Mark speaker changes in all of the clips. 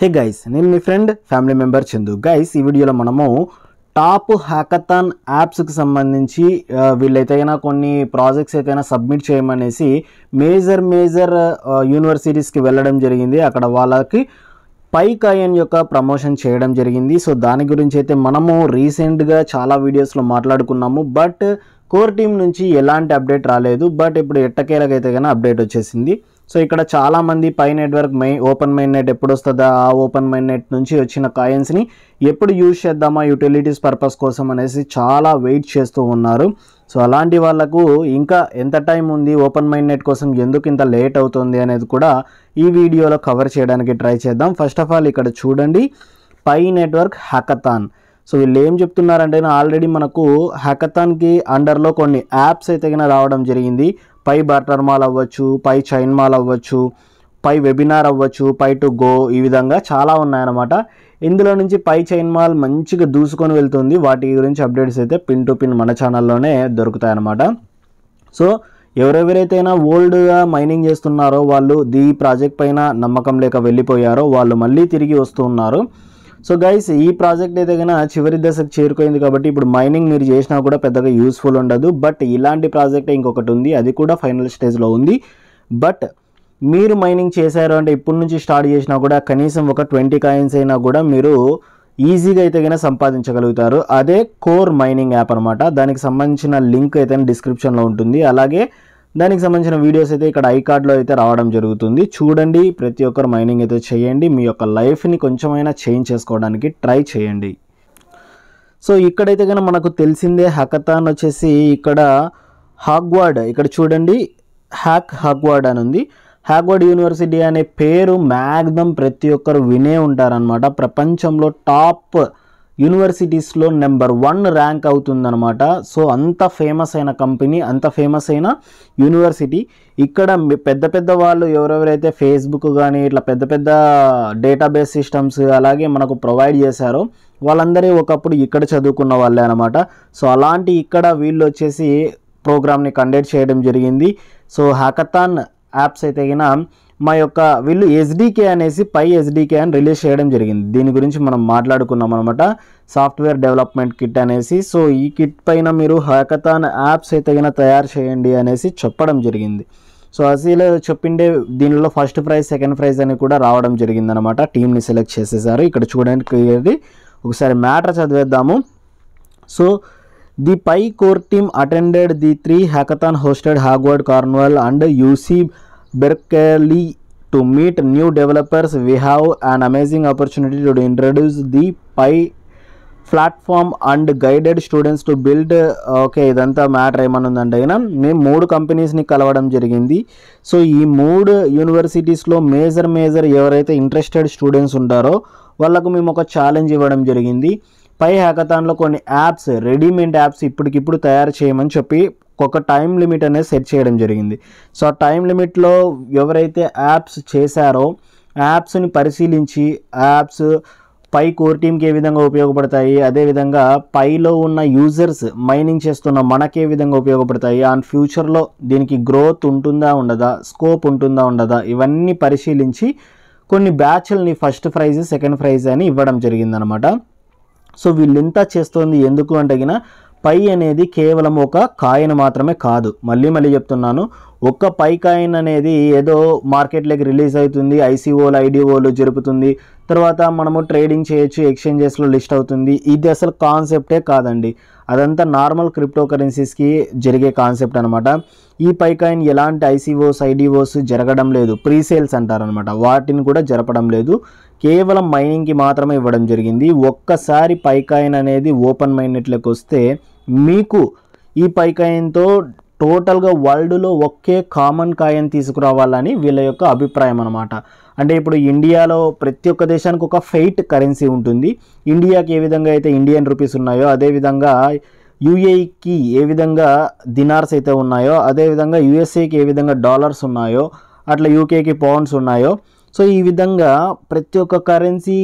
Speaker 1: హే guys నేను మీ friend family member Chandu guys ఈ వీడియోలో మనము టాప్ హ్యాకథాన్ యాప్స్కి సంబంధించి వీళ్ళైతేనా కొన్ని ప్రాజెక్ట్స్ అయితే సబ్మిట్ చేయమనేసి మేజర్ మేజర్ యూనివర్సిటీస్కి వెళ్ళడం జరిగింది అక్కడ వాళ్ళకి పైక్ అయన్ యొక్క ప్రమోషన్ చేయడం జరిగింది సో దాని గురించి అయితే మనము రీసెంట్గా చాలా వీడియోస్లో మాట్లాడుకున్నాము బట్ కోర్ టీం నుంచి ఎలాంటి అప్డేట్ రాలేదు బట్ ఇప్పుడు ఎట్టకేలకైతే కానీ అప్డేట్ వచ్చేసింది సో ఇక్కడ చాలామంది Pi network my open mainnet ఎప్పుడు వస్తుందా ఆ ఓపెన్ మైన్ నెట్ నుంచి వచ్చిన కాయిన్స్ని ఎప్పుడు యూజ్ చేద్దామా యూటిలిటీస్ పర్పస్ కోసం అనేసి చాలా వెయిట్ చేస్తూ ఉన్నారు సో అలాంటి వాళ్లకు ఇంకా ఎంత టైం ఉంది ఓపెన్ మైండ్ నెట్ కోసం ఎందుకు ఇంత లేట్ అవుతుంది అనేది కూడా ఈ వీడియోలో కవర్ చేయడానికి ట్రై చేద్దాం ఫస్ట్ ఆఫ్ ఆల్ ఇక్కడ చూడండి పై నెట్వర్క్ హ్యాకథాన్ సో వీళ్ళు ఏం చెప్తున్నారంటే ఆల్రెడీ మనకు హ్యాకథాన్కి అండర్లో కొన్ని యాప్స్ అయితే రావడం జరిగింది పై బార్టర్ మాల్ అవ్వచ్చు పై చైన్ మాల్ అవ్వచ్చు పై వెబినార్ అవ్వచ్చు పై టు గో ఈ విధంగా చాలా ఉన్నాయన్నమాట ఇందులో నుంచి పై చైన్ మాల్ మంచిగా దూసుకొని వెళ్తుంది వాటి గురించి అప్డేట్స్ అయితే పిన్ టు పిన్ మన ఛానల్లోనే దొరుకుతాయన్నమాట సో ఎవరెవరైతేనా ఓల్డ్గా మైనింగ్ చేస్తున్నారో వాళ్ళు ది ప్రాజెక్ట్ పైన నమ్మకం లేక వెళ్ళిపోయారో వాళ్ళు మళ్ళీ తిరిగి వస్తున్నారు సో గైస్ ఈ ప్రాజెక్ట్ అయితే కన్నా చివరి దశకు చేరుకోయింది కాబట్టి ఇప్పుడు మైనింగ్ మీరు చేసినా కూడా పెద్దగా యూస్ఫుల్ ఉండదు బట్ ఇలాంటి ప్రాజెక్ట్ ఇంకొకటి ఉంది అది కూడా ఫైనల్ స్టేజ్లో ఉంది బట్ మీరు మైనింగ్ చేశారు అంటే ఇప్పటి నుంచి స్టార్ట్ చేసినా కూడా కనీసం ఒక ట్వంటీ కాయిన్స్ అయినా కూడా మీరు ఈజీగా అయితే కనుక సంపాదించగలుగుతారు అదే కోర్ మైనింగ్ యాప్ అనమాట దానికి సంబంధించిన లింక్ అయితే డిస్క్రిప్షన్లో ఉంటుంది అలాగే దానికి సంబంధించిన వీడియోస్ అయితే ఇక్కడ ఐ కార్డ్లో అయితే రావడం జరుగుతుంది చూడండి ప్రతి ఒక్కరు మైనింగ్ అయితే చేయండి మీ యొక్క లైఫ్ని కొంచెమైనా చేంజ్ చేసుకోవడానికి ట్రై చేయండి సో ఇక్కడైతే కనుక మనకు తెలిసిందే హ్యాకథాన్ వచ్చేసి ఇక్కడ హాగ్వార్డ్ ఇక్కడ చూడండి హ్యాక్ హాగ్వార్డ్ అని ఉంది హ్యాగ్వర్డ్ యూనివర్సిటీ అనే పేరు మ్యాక్సిమం ప్రతి ఒక్కరు వినే ఉంటారనమాట ప్రపంచంలో టాప్ యూనివర్సిటీస్లో నెంబర్ వన్ ర్యాంక్ అనమాట సో అంత ఫేమస్ అయిన కంపెనీ అంత ఫేమస్ అయిన యూనివర్సిటీ ఇక్కడ పెద్ద పెద్ద వాళ్ళు ఎవరెవరైతే ఫేస్బుక్ కానీ ఇట్లా పెద్ద పెద్ద డేటాబేస్ సిస్టమ్స్ అలాగే మనకు ప్రొవైడ్ చేశారో వాళ్ళందరూ ఒకప్పుడు ఇక్కడ చదువుకున్న వాళ్ళే అనమాట సో అలాంటి ఇక్కడ వీళ్ళు వచ్చేసి ప్రోగ్రామ్ని కండక్ట్ చేయడం జరిగింది సో హ్యాకథాన్ యాప్స్ అయితే మా యొక్క వీళ్ళు ఎస్డికే అనేసి పై ఎస్డికే అని రిలీజ్ చేయడం జరిగింది దీని గురించి మనం మాట్లాడుకున్నాం అనమాట సాఫ్ట్వేర్ డెవలప్మెంట్ కిట్ అనేసి సో ఈ కిట్ పైన మీరు హ్యాకథాన్ యాప్స్ అయితే తయారు చేయండి అనేసి చెప్పడం జరిగింది సో అసలు చెప్పిండే దీనిలో ఫస్ట్ ప్రైజ్ సెకండ్ ప్రైజ్ అని కూడా రావడం జరిగిందనమాట టీంని సెలెక్ట్ చేసేసారు ఇక్కడ చూడడానికి ఒకసారి మ్యాటర్ చదివేద్దాము so the Pi core team attended the three hackathon hosted Harvard Cornell and UC Berkeley to meet new developers we have and amazing opportunity to introduce the Pi platform and guided students to build okay ఇదంతా matter ఏమనుందంటే అయినా మేము మూడు కంపెనీస్ని కలవడం జరిగింది so ఈ మూడు యూనివర్సిటీస్లో మేజర్ మేజర్ ఎవరైతే ఇంట్రెస్టెడ్ స్టూడెంట్స్ ఉంటారో వాళ్ళకు మేము ఒక ఛాలెంజ్ ఇవ్వడం జరిగింది పై హ్యాకథాన్లో కొన్ని యాప్స్ రెడీమేడ్ యాప్స్ ఇప్పటికిప్పుడు తయారు చేయమని చెప్పి ఒక టైం లిమిట్ అనేది సెట్ చేయడం జరిగింది సో ఆ టైం లిమిట్లో ఎవరైతే యాప్స్ చేశారో యాప్స్ని పరిశీలించి యాప్స్ పై కోర్ టీమ్కి ఏ విధంగా ఉపయోగపడతాయి అదేవిధంగా పైలో ఉన్న యూజర్స్ మైనింగ్ చేస్తున్న మనకే విధంగా ఉపయోగపడతాయి అండ్ ఫ్యూచర్లో దీనికి గ్రోత్ ఉంటుందా ఉండదా స్కోప్ ఉంటుందా ఉండదా ఇవన్నీ పరిశీలించి కొన్ని బ్యాచ్లని ఫస్ట్ ప్రైజ్ సెకండ్ ప్రైజ్ అని ఇవ్వడం జరిగిందనమాట సో వీళ్ళింతా చేస్తుంది ఎందుకు అంటే పై అనేది కేవలం ఒక కాయను మాత్రమే కాదు మళ్ళీ మళ్ళీ చెప్తున్నాను ఒక్క పైకాయిన్ అనేది ఏదో మార్కెట్లోకి రిలీజ్ అవుతుంది ఐసీఓలు ఐడిఓలు జరుపుతుంది తర్వాత మనము ట్రేడింగ్ చేయొచ్చు ఎక్స్చేంజెస్లో లిస్ట్ అవుతుంది ఇది అసలు కాన్సెప్టే కాదండి అదంతా నార్మల్ క్రిప్టో కరెన్సీస్కి జరిగే కాన్సెప్ట్ అనమాట ఈ పైకాయిన్ ఎలాంటి ఐసీఓస్ ఐడిఓస్ జరగడం లేదు ప్రీసేల్స్ అంటారనమాట వాటిని కూడా జరపడం లేదు కేవలం మైనింగ్కి మాత్రమే ఇవ్వడం జరిగింది ఒక్కసారి పైకాయిన్ అనేది ఓపెన్ మైనెట్లోకి వస్తే మీకు ఈ పైకాయంతో టోటల్గా వరల్డ్లో ఒకే కామన్ కాయన్ తీసుకురావాలని వీళ్ళ యొక్క అభిప్రాయం అనమాట అంటే ఇప్పుడు ఇండియాలో ప్రతి ఒక్క దేశానికి ఒక ఫెయిట్ కరెన్సీ ఉంటుంది ఇండియాకి ఏ విధంగా అయితే ఇండియన్ రూపీస్ ఉన్నాయో అదేవిధంగా యూఏఈకి ఏ విధంగా దినార్స్ అయితే ఉన్నాయో అదేవిధంగా యూఎస్ఏకి ఏ విధంగా డాలర్స్ ఉన్నాయో అట్లా యూకేకి పౌండ్స్ ఉన్నాయో సో ఈ విధంగా ప్రతి ఒక్క కరెన్సీ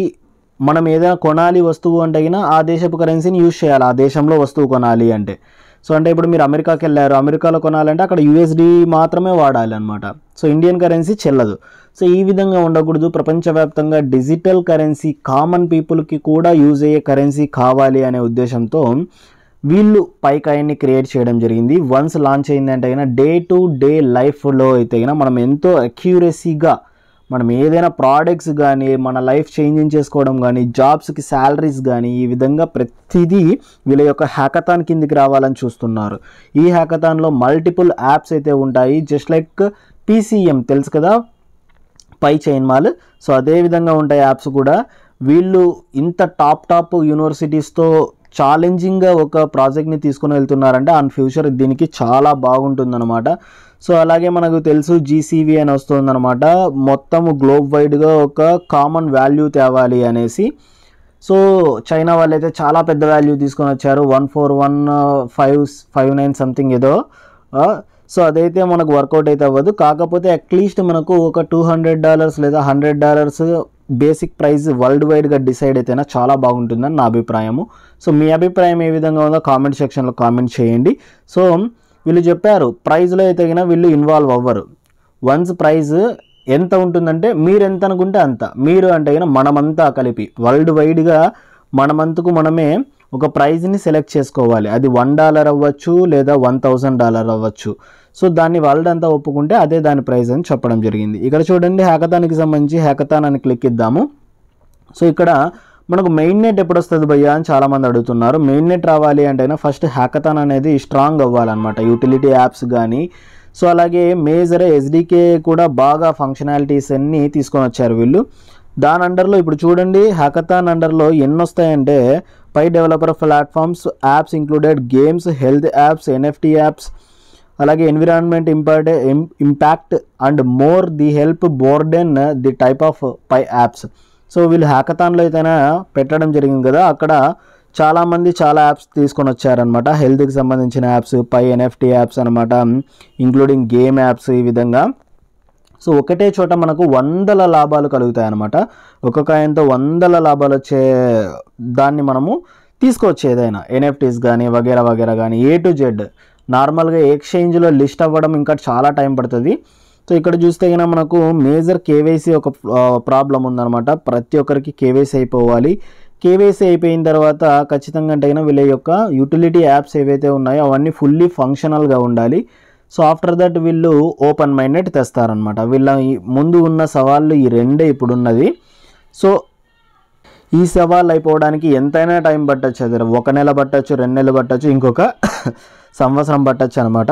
Speaker 1: మనం ఏదైనా కొనాలి వస్తువు అంటే ఆ దేశపు కరెన్సీని యూజ్ చేయాలి ఆ దేశంలో వస్తువు కొనాలి అంటే సో అంటే ఇప్పుడు మీరు అమెరికాకి వెళ్ళారు అమెరికాలో కొనాలంటే అక్కడ యుఎస్డి మాత్రమే వాడాలి అనమాట సో ఇండియన్ కరెన్సీ చెల్లదు సో ఈ విధంగా ఉండకూడదు ప్రపంచవ్యాప్తంగా డిజిటల్ కరెన్సీ కామన్ పీపుల్కి కూడా యూజ్ అయ్యే కరెన్సీ కావాలి అనే ఉద్దేశంతో వీళ్ళు పైకాయన్ని క్రియేట్ చేయడం జరిగింది వన్స్ లాంచ్ అయిందంటే డే టు డే లైఫ్లో అయితే అయినా మనం ఎంతో అక్యూరసీగా మనం ఏదైనా ప్రోడక్ట్స్ కానీ మన లైఫ్ చేంజింగ్ చేసుకోవడం కానీ జాబ్స్కి శాలరీస్ కానీ ఈ విధంగా ప్రతిదీ వీళ్ళ యొక్క హ్యాకథాన్ కిందికి రావాలని చూస్తున్నారు ఈ హ్యాకథాన్లో మల్టిపుల్ యాప్స్ అయితే ఉంటాయి జస్ట్ లైక్ పీసీఎం తెలుసు కదా పై చైన్ మాల్ సో అదే విధంగా ఉంటాయి యాప్స్ కూడా వీళ్ళు ఇంత టాప్ టాప్ యూనివర్సిటీస్తో ఛాలెంజింగ్గా ఒక ప్రాజెక్ట్ని తీసుకుని వెళ్తున్నారంటే అండ్ ఫ్యూచర్ దీనికి చాలా బాగుంటుందన్నమాట సో అలాగే మనకు తెలుసు జీసీవి అని వస్తుందన్నమాట మొత్తం గ్లోబ్ వైడ్గా ఒక కామన్ వాల్యూ తేవాలి అనేసి సో చైనా వాళ్ళైతే చాలా పెద్ద వాల్యూ తీసుకొని వచ్చారు one four one five five nine something ఏదో సో అదైతే మనకు వర్కౌట్ అయితే అవ్వదు కాకపోతే అట్లీస్ట్ మనకు ఒక టూ హండ్రెడ్ డాలర్స్ లేదా hundred dollars basic price world వైడ్గా డిసైడ్ అయితేనే చాలా బాగుంటుందని నా అభిప్రాయము సో మీ అభిప్రాయం ఏ విధంగా ఉందో కామెంట్ సెక్షన్లో కామెంట్ చేయండి సో వీళ్ళు చెప్పారు ప్రైజ్లో అయితే వీళ్ళు ఇన్వాల్వ్ అవ్వరు వన్స్ ప్రైజ్ ఎంత ఉంటుందంటే మీరు ఎంత అనుకుంటే అంత మీరు అంటే అయినా మనమంతా కలిపి వరల్డ్ వైడ్గా మనమంతకు మనమే ఒక ప్రైజ్ని సెలెక్ట్ చేసుకోవాలి అది వన్ డాలర్ అవ్వచ్చు లేదా వన్ థౌజండ్ డాలర్ అవ్వచ్చు సో దాన్ని అంతా ఒప్పుకుంటే అదే దాని ప్రైజ్ అని చెప్పడం జరిగింది ఇక్కడ చూడండి హ్యాకథాన్కి సంబంధించి హ్యాకథాన్ అని క్లిక్ ఇద్దాము సో ఇక్కడ మనకు మెయిన్ నెట్ ఎప్పుడు వస్తుంది భయ్యా అని చాలామంది అడుగుతున్నారు మెయిన్ నెట్ రావాలి అంటేనే ఫస్ట్ హ్యాకథాన్ అనేది స్ట్రాంగ్ అవ్వాలన్నమాట యూటిలిటీ యాప్స్ కానీ సో అలాగే మేజర్ ఎస్డికే కూడా బాగా ఫంక్షనాలిటీస్ అన్నీ తీసుకొని వచ్చారు వీళ్ళు దాని అండర్లో ఇప్పుడు చూడండి హ్యాకథాన్ అండర్లో ఎన్ని వస్తాయంటే Pi developer platforms apps included games health apps NFT apps అలాగే environment import impact and more the help broaden the type of Pi apps so వీళ్ళు హ్యాకథాన్లో అయితేనే పెట్టడం జరిగింది కదా అక్కడ చాలామంది చాలా యాప్స్ తీసుకొని వచ్చారనమాట హెల్త్కి సంబంధించిన యాప్స్ పై ఎన్ఎఫ్టీ యాప్స్ అనమాట ఇంక్లూడింగ్ గేమ్ యాప్స్ ఈ విధంగా సో ఒకటే చోట మనకు వందల లాభాలు కలుగుతాయి అనమాట ఒక్కొక్క ఆయనతో వందల లాభాలు వచ్చే దాన్ని మనము తీసుకోవచ్చు ఏదైనా ఎన్ఎఫ్టీస్ కానీ వగేర వగేర కానీ ఏ టు జెడ్ నార్మల్గా ఎక్స్చేంజ్లో లిస్ట్ అవ్వడం ఇంకా చాలా టైం పడుతుంది సో ఇక్కడ చూస్తే కనుక మనకు మేజర్ కేవైసీ ఒక ప్రాబ్లం ఉందన్నమాట ప్రతి ఒక్కరికి కేవైసీ అయిపోవాలి కేవైసీ అయిపోయిన తర్వాత ఖచ్చితంగా అంటే కన్నా వీళ్ళ యొక్క యూటిలిటీ యాప్స్ ఏవైతే ఉన్నాయో అవన్నీ ఫుల్లీ ఫంక్షనల్గా ఉండాలి సో ఆఫ్టర్ దట్ వీళ్ళు ఓపెన్ మైండెడ్ తెస్తారనమాట వీళ్ళ ముందు ఉన్న సవాళ్ళు ఈ రెండే ఇప్పుడున్నది సో ఈ సవాల్ అయిపోవడానికి ఎంతైనా టైం పట్టచ్చు అది ఒక నెల పట్టచ్చు రెండు నెలలు పట్టచ్చు ఇంకొక సంవత్సరం పట్టచ్చు అనమాట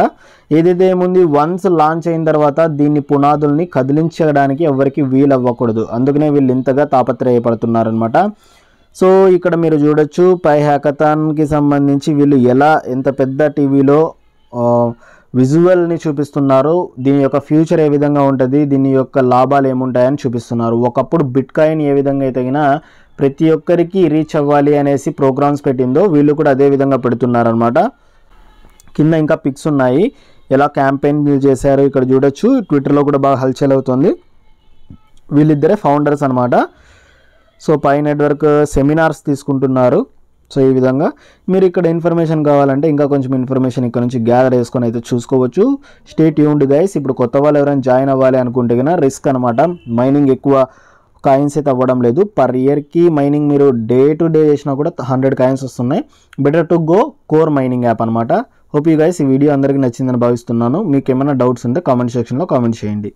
Speaker 1: ఏదైతే ఏముంది వన్స్ లాంచ్ అయిన తర్వాత దీన్ని పునాదుల్ని కదిలించడానికి ఎవరికి వీలవ్వకూడదు అందుకనే వీళ్ళు ఇంతగా తాపత్రయపడుతున్నారనమాట సో ఇక్కడ మీరు చూడొచ్చు పై హ్యాకథాన్కి సంబంధించి వీళ్ళు ఎలా ఎంత పెద్ద టీవీలో విజువల్ని చూపిస్తున్నారు దీని యొక్క ఫ్యూచర్ ఏ విధంగా ఉంటుంది దీని యొక్క లాభాలు ఏముంటాయని చూపిస్తున్నారు ఒకప్పుడు బిట్ కాయిన్ ఏ విధంగా అయితే ప్రతి ఒక్కరికి రీచ్ అవ్వాలి అనేసి ప్రోగ్రామ్స్ పెట్టిందో వీళ్ళు కూడా అదే విధంగా పెడుతున్నారనమాట కింద ఇంకా పిక్స్ ఉన్నాయి ఎలా క్యాంపెయిన్ చేశారు ఇక్కడ చూడొచ్చు ట్విట్టర్లో కూడా బాగా హల్చల్ అవుతుంది వీళ్ళిద్దరే ఫౌండర్స్ అనమాట సో పై నెట్వర్క్ సెమినార్స్ తీసుకుంటున్నారు సో ఈ విధంగా మీరు ఇక్కడ ఇన్ఫర్మేషన్ కావాలంటే ఇంకా కొంచెం ఇన్ఫర్మేషన్ ఇక్కడ నుంచి గ్యాదర్ చేసుకొని అయితే చూసుకోవచ్చు స్టేట్ యూన్డ్ గైస్ ఇప్పుడు కొత్త వాళ్ళు ఎవరైనా జాయిన్ అవ్వాలి అనుకుంటే కన్నా రిస్క్ అనమాట మైనింగ్ ఎక్కువ కాయిన్స్ అయితే అవ్వడం లేదు పర్ ఇయర్కి మైనింగ్ మీరు డే టు డే చేసినా కూడా హండ్రెడ్ కాయిన్స్ వస్తున్నాయి better to go core mining app అనమాట హోప్ యూ గైస్ ఈ వీడియో అందరికీ నచ్చిందని భావిస్తున్నాను మీకు ఏమైనా డౌట్స్ ఉంటే కామెంట్ సెక్షన్లో కామెంట్ చేయండి